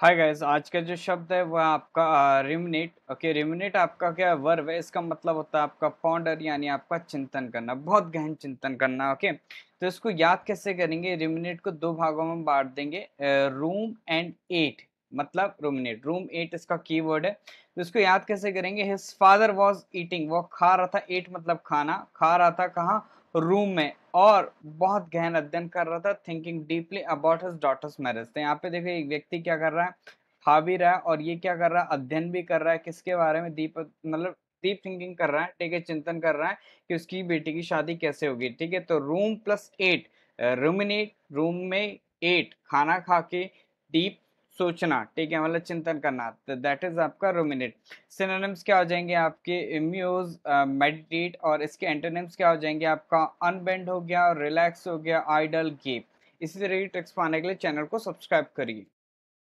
hi guys आज का जो शब्द है वह आपका रिमनेट ओके रिमिनेट आपका क्या वर्व है इसका मतलब होता है आपका पॉन्डर यानी आपका चिंतन करना बहुत गहन चिंतन करना ओके तो इसको याद कैसे करेंगे रिमिनेट को दो भागों में बांट देंगे रूम एंड एट मतलब रूमिनेट रूम एट इसका कीवर्ड है तो इसको याद कैसे करेंगे हिज फादर वॉज ईटिंग वो खा रहा था एट मतलब खाना खा रहा था कहा रूम में और बहुत गहन अध्ययन कर रहा था thinking deeply about his daughter's marriage तो यहाँ पे देखो एक व्यक्ति क्या कर रहा है खा भी रहा है और ये क्या कर रहा है अध्ययन भी कर रहा है किसके बारे में दीप मतलब डीप थिंकिंग कर रहा है ठीक है चिंतन कर रहा है कि उसकी बेटी की शादी कैसे होगी ठीक है तो room plus ate ruminate room में एट खाना खा के डीप सोचना ठीक है मतलब चिंतन करना दैट तो इज आपका रोमिनेट सिनोनिम्स क्या हो जाएंगे आपके म्यूज मेडिटेट uh, और इसके एंटोनिम्स क्या हो जाएंगे आपका अनबेंड हो गया और रिलैक्स हो गया आइडल गेप इसी तरह की ट्रिक्स पाने के लिए चैनल को सब्सक्राइब करिए